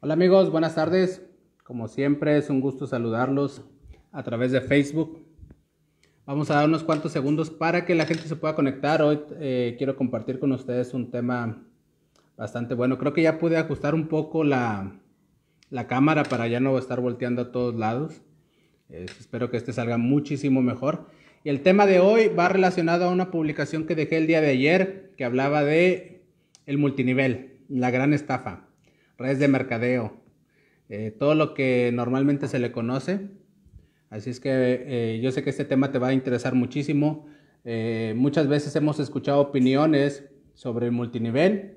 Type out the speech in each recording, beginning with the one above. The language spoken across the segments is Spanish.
Hola amigos, buenas tardes. Como siempre es un gusto saludarlos a través de Facebook. Vamos a dar unos cuantos segundos para que la gente se pueda conectar. Hoy eh, quiero compartir con ustedes un tema bastante bueno. Creo que ya pude ajustar un poco la, cámara para ya no estar volteando a todos lados. espero que este salga muchísimo mejor. Y el tema de hoy va relacionado a una publicación que dejé el día de ayer que hablaba de el multinivel, la gran estafa redes de mercadeo, eh, todo lo que normalmente se le conoce. Así es que eh, yo sé que este tema te va a interesar muchísimo. Eh, muchas veces hemos escuchado opiniones sobre el multinivel,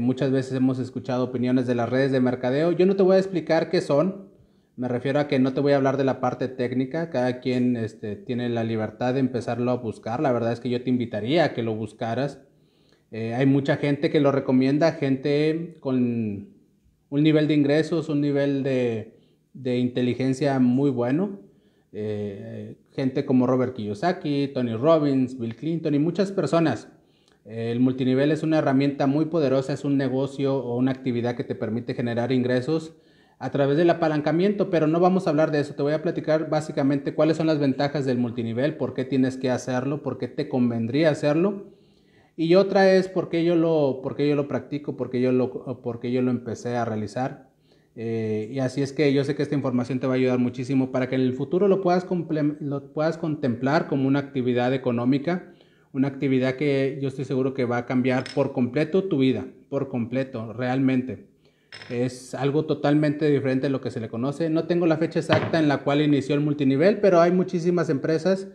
muchas veces hemos escuchado opiniones de las redes de mercadeo. Yo no te voy a explicar qué son, me refiero a que no te voy a hablar de la parte técnica, cada quien este, tiene la libertad de empezarlo a buscar. La verdad es que yo te invitaría a que lo buscaras eh, hay mucha gente que lo recomienda, gente con un nivel de ingresos, un nivel de, inteligencia muy bueno. Eh, gente como Robert Kiyosaki, Tony Robbins, Bill Clinton y muchas personas. Eh, el multinivel es una herramienta muy poderosa, es un negocio o una actividad que te permite generar ingresos a través del apalancamiento, pero no vamos a hablar de eso. Te voy a platicar básicamente cuáles son las ventajas del multinivel, por qué tienes que hacerlo, por qué te convendría hacerlo y otra es porque yo lo, porque yo lo practico, porque yo lo, porque yo lo empecé a realizar. Eh, y así es que yo sé que esta información te va a ayudar muchísimo para que en el futuro lo puedas, lo puedas contemplar como una actividad económica, una actividad que yo estoy seguro que va a cambiar por completo tu vida, por completo, realmente. Es algo totalmente diferente a lo que se le conoce. No tengo la fecha exacta en la cual inició el multinivel, pero hay muchísimas empresas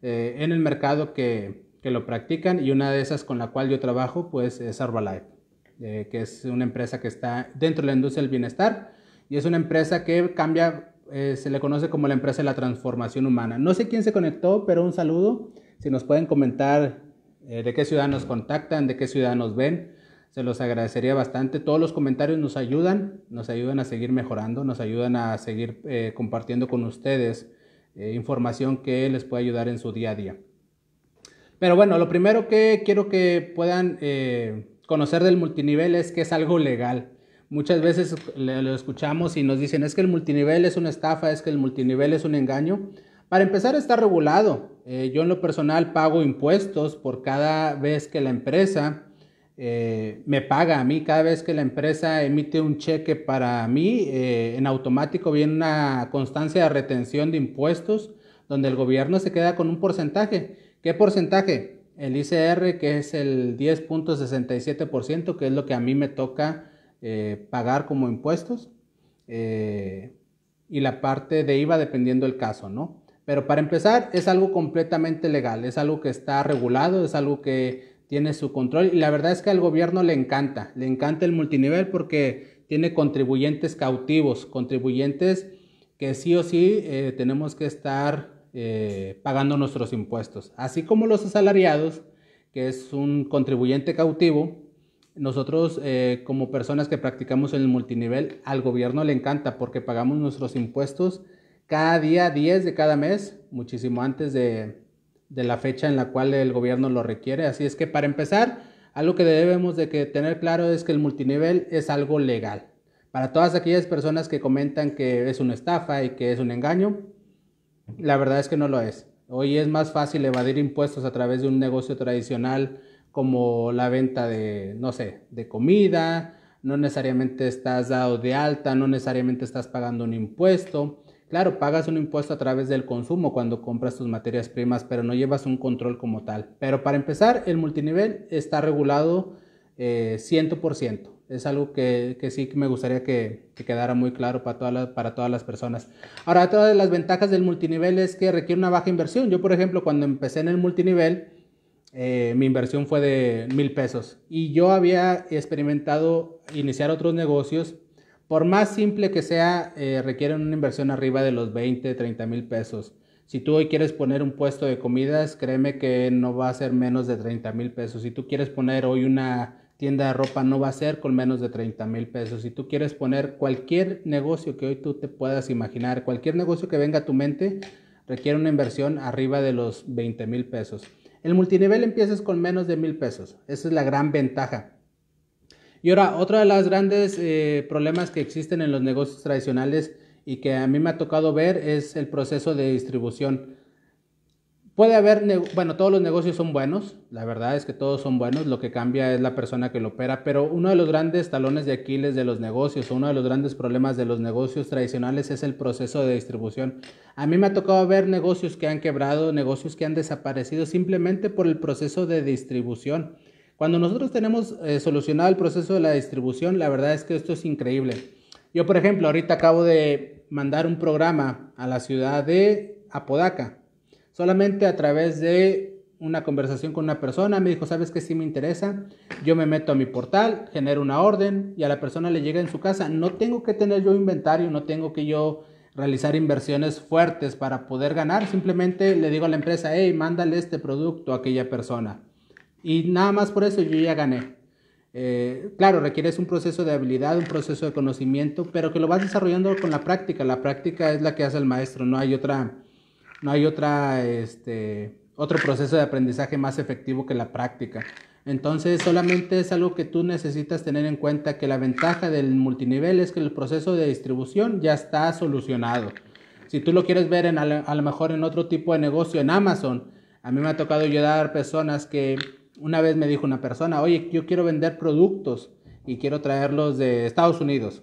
eh, en el mercado que, que lo practican y una de esas con la cual yo trabajo pues es Arbalife, eh, que es una empresa que está dentro de la industria del bienestar y es una empresa que cambia, eh, se le conoce como la empresa de la transformación humana. No sé quién se conectó, pero un saludo. Si nos pueden comentar eh, de qué ciudad nos contactan, de qué ciudad nos ven, se los agradecería bastante. Todos los comentarios nos ayudan, nos ayudan a seguir mejorando, nos ayudan a seguir compartiendo con ustedes información que les puede ayudar en su día a día. Pero bueno, lo primero que quiero que puedan eh, conocer del multinivel es que es algo legal. Muchas veces lo escuchamos y nos dicen, es que el multinivel es una estafa, es que el multinivel es un engaño. Para empezar, está regulado. Eh, yo en lo personal pago impuestos por cada vez que la empresa eh, me paga a mí, cada vez que la empresa emite un cheque para mí, en automático viene una constancia de retención de impuestos donde el gobierno se queda con un porcentaje ¿Qué porcentaje? El ICR, que es el 10.67%, que es lo que a mí me toca eh, pagar como impuestos. Eh, y la parte de IVA dependiendo del caso, ¿no? Pero para empezar, es algo completamente legal, es algo que está regulado, es algo que tiene su control. Y la verdad es que al gobierno le encanta, le encanta el multinivel porque tiene contribuyentes cautivos, contribuyentes que sí o sí eh, tenemos que estar eh, pagando nuestros impuestos, así como los asalariados, que es un contribuyente cautivo. Nosotros, eh, como personas que practicamos el multinivel, al gobierno le encanta porque pagamos nuestros impuestos cada día 10 de cada mes, muchísimo antes de, la fecha en la cual el gobierno lo requiere. Así es que para empezar, algo que debemos de tener claro es que el multinivel es algo legal. Para todas aquellas personas que comentan que es una estafa y que es un engaño, la verdad es que no lo es. Hoy es más fácil evadir impuestos a través de un negocio tradicional como la venta de, no sé, de comida, no necesariamente estás dado de alta, no necesariamente estás pagando un impuesto. Claro, pagas un impuesto a través del consumo cuando compras tus materias primas, pero no llevas un control como tal. Pero para empezar, el multinivel está regulado eh, 100%. Es algo que, que sí me gustaría que, quedara muy claro para, todas las, para todas las personas. Ahora, otra de las ventajas del multinivel es que requiere una baja inversión. Yo, por ejemplo, cuando empecé en el multinivel, eh, mi inversión fue de mil pesos. Y yo había experimentado iniciar otros negocios. Por más simple que sea, eh, requieren una inversión arriba de los 20, 30 mil pesos. Si tú hoy quieres poner un puesto de comidas, créeme que no va a ser menos de 30 mil pesos. Si tú quieres poner hoy una tienda de ropa no va a ser con menos de 30 mil pesos. Si tú quieres poner cualquier negocio que hoy tú te puedas imaginar, cualquier negocio que venga a tu mente, requiere una inversión arriba de los 20 mil pesos. El multinivel empiezas con menos de mil pesos. Esa es la gran ventaja. Y ahora, otro de los grandes eh, problemas que existen en los negocios tradicionales y que a mí me ha tocado ver es el proceso de distribución. Puede haber, bueno, todos los negocios son buenos, la verdad es que todos son buenos, lo que cambia es la persona que lo opera, pero uno de los grandes talones de Aquiles de los negocios, o uno de los grandes problemas de los negocios tradicionales es el proceso de distribución. A mí me ha tocado ver negocios que han quebrado, negocios que han desaparecido simplemente por el proceso de distribución. Cuando nosotros tenemos eh, solucionado el proceso de la distribución, la verdad es que esto es increíble. Yo, por ejemplo, ahorita acabo de mandar un programa a la ciudad de Apodaca solamente a través de una conversación con una persona, me dijo, ¿sabes qué? Si sí me interesa, yo me meto a mi portal, genero una orden y a la persona le llega en su casa. No tengo que tener yo inventario, no tengo que yo realizar inversiones fuertes para poder ganar, simplemente le digo a la empresa, hey, mándale este producto a aquella persona. Y nada más por eso yo ya gané. Eh, claro, requieres un proceso de habilidad, un proceso de conocimiento, pero que lo vas desarrollando con la práctica. La práctica es la que hace el maestro, no hay otra, no hay otra, este, otro proceso de aprendizaje más efectivo que la práctica. Entonces solamente es algo que tú necesitas tener en cuenta que la ventaja del multinivel es que el proceso de distribución ya está solucionado. Si tú lo quieres ver a, lo, mejor en otro tipo de negocio en Amazon, a mí me ha tocado ayudar personas que una vez me dijo una persona, oye, yo quiero vender productos y quiero traerlos de Estados Unidos.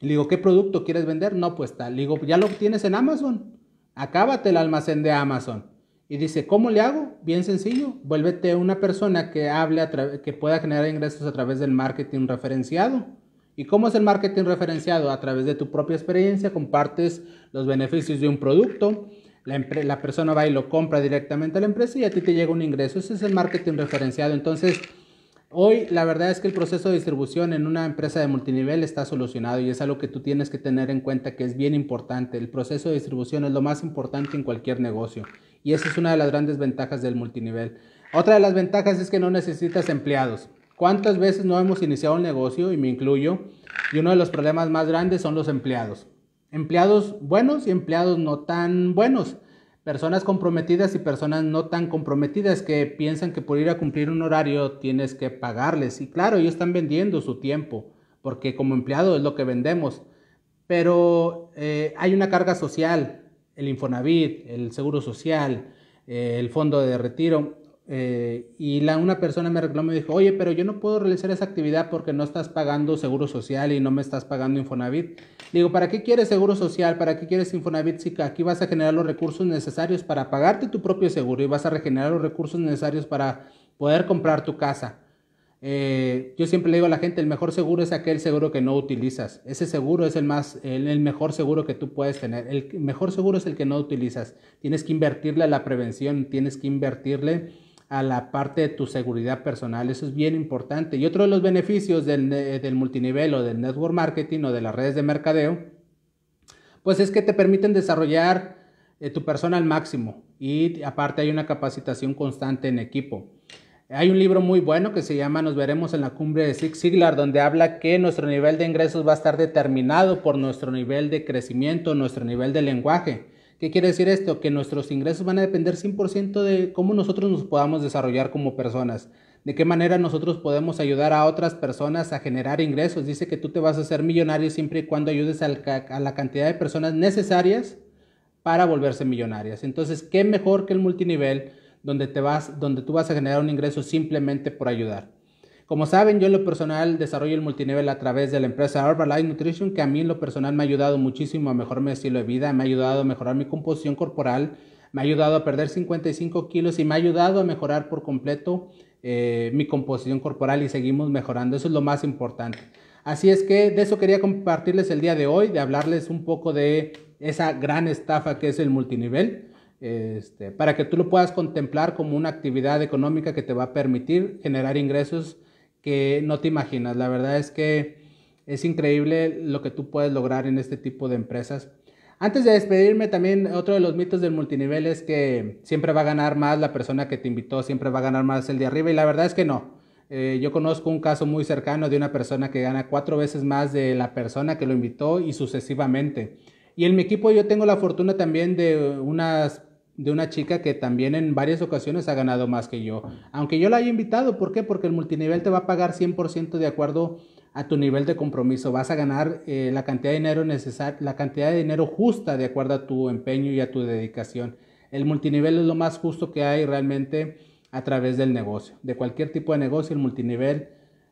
Le digo, ¿qué producto quieres vender? No, pues tal. Le digo, ya lo tienes en Amazon acábate el almacén de Amazon. Y dice, ¿cómo le hago? Bien sencillo, vuélvete una persona que hable, que pueda generar ingresos a través del marketing referenciado. ¿Y cómo es el marketing referenciado? A través de tu propia experiencia compartes los beneficios de un producto, la, la persona va y lo compra directamente a la empresa y a ti te llega un ingreso. Ese es el marketing referenciado. Entonces, Hoy la verdad es que el proceso de distribución en una empresa de multinivel está solucionado y es algo que tú tienes que tener en cuenta que es bien importante. El proceso de distribución es lo más importante en cualquier negocio y esa es una de las grandes ventajas del multinivel. Otra de las ventajas es que no necesitas empleados. ¿Cuántas veces no hemos iniciado un negocio, y me incluyo, y uno de los problemas más grandes son los empleados? Empleados buenos y empleados no tan buenos personas comprometidas y personas no tan comprometidas que piensan que por ir a cumplir un horario tienes que pagarles. Y claro, ellos están vendiendo su tiempo, porque como empleado es lo que vendemos. Pero eh, hay una carga social, el Infonavit, el Seguro Social, eh, el Fondo de Retiro, eh, y la, una persona me reclamó y dijo, oye, pero yo no puedo realizar esa actividad porque no estás pagando seguro social y no me estás pagando Infonavit. Digo, ¿para qué quieres seguro social? ¿Para qué quieres Infonavit si aquí vas a generar los recursos necesarios para pagarte tu propio seguro y vas a regenerar los recursos necesarios para poder comprar tu casa? Eh, yo siempre le digo a la gente, el mejor seguro es aquel seguro que no utilizas. Ese seguro es el, más, el, mejor seguro que tú puedes tener. El mejor seguro es el que no utilizas. Tienes que invertirle a la prevención, tienes que invertirle a la parte de tu seguridad personal. Eso es bien importante. Y otro de los beneficios eh, del, multinivel o del network marketing o de las redes de mercadeo, pues es que te permiten desarrollar eh, tu persona al máximo. Y aparte hay una capacitación constante en equipo. Hay un libro muy bueno que se llama Nos veremos en la cumbre de zig Siglar, donde habla que nuestro nivel de ingresos va a estar determinado por nuestro nivel de crecimiento, nuestro nivel de lenguaje. ¿Qué quiere decir esto? Que nuestros ingresos van a depender 100% de cómo nosotros nos podamos desarrollar como personas, de qué manera nosotros podemos ayudar a otras personas a generar ingresos. Dice que tú te vas a hacer millonario siempre y cuando ayudes a la cantidad de personas necesarias para volverse millonarias. Entonces, ¿qué mejor que el multinivel donde, te vas, donde tú vas a generar un ingreso simplemente por ayudar? Como saben, yo en lo personal desarrollo el multinivel a través de la empresa Herbalife Nutrition, que a mí en lo personal me ha ayudado muchísimo a mejorar mi estilo de vida, me ha ayudado a mejorar mi composición corporal, me ha ayudado a perder 55 kilos y me ha ayudado a mejorar por completo eh, mi composición corporal y seguimos mejorando. Eso es lo más importante. Así es que de eso quería compartirles el día de hoy, de hablarles un poco de esa gran estafa que es el multinivel. Este, para que tú lo puedas contemplar como una actividad económica que te va a permitir generar ingresos que no te imaginas. La verdad es que es increíble lo que tú puedes lograr en este tipo de empresas. Antes de despedirme, también otro de los mitos del multinivel es que siempre va a ganar más la persona que te invitó, siempre va a ganar más el de arriba y la verdad es que no. Eh, yo conozco un caso muy cercano de una persona que gana cuatro veces más de la persona que lo invitó y sucesivamente. Y en mi equipo yo tengo la fortuna también de unas de una chica que también en varias ocasiones ha ganado más que yo. Aunque yo la haya invitado, ¿por qué? Porque el multinivel te va a pagar 100% de acuerdo a tu nivel de compromiso. Vas a ganar eh, la cantidad de dinero necesaria, la cantidad de dinero justa de acuerdo a tu empeño y a tu dedicación. El multinivel es lo más justo que hay realmente a través del negocio. De cualquier tipo de negocio, el multinivel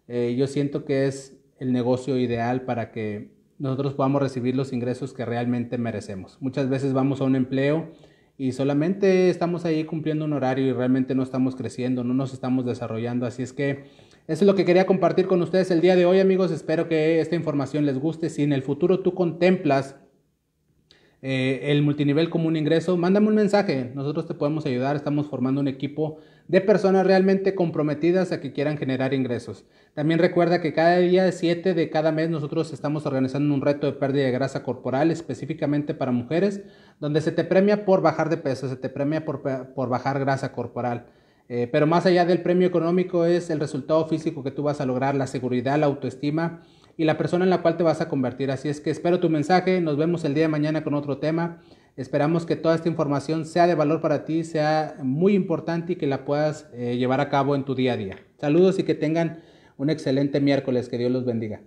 eh, yo siento que es el negocio ideal para que nosotros podamos recibir los ingresos que realmente merecemos. Muchas veces vamos a un empleo y solamente estamos ahí cumpliendo un horario y realmente no estamos creciendo, no nos estamos desarrollando. Así es que eso es lo que quería compartir con ustedes el día de hoy, amigos. Espero que esta información les guste. Si en el futuro tú contemplas eh, el multinivel como un ingreso, mándame un mensaje, nosotros te podemos ayudar, estamos formando un equipo de personas realmente comprometidas a que quieran generar ingresos. También recuerda que cada día 7 de cada mes nosotros estamos organizando un reto de pérdida de grasa corporal específicamente para mujeres, donde se te premia por bajar de peso, se te premia por, bajar grasa corporal. Eh, pero más allá del premio económico es el resultado físico que tú vas a lograr, la seguridad, la autoestima y la persona en la cual te vas a convertir. Así es que espero tu mensaje, nos vemos el día de mañana con otro tema. Esperamos que toda esta información sea de valor para ti, sea muy importante y que la puedas eh, llevar a cabo en tu día a día. Saludos y que tengan un excelente miércoles, que Dios los bendiga.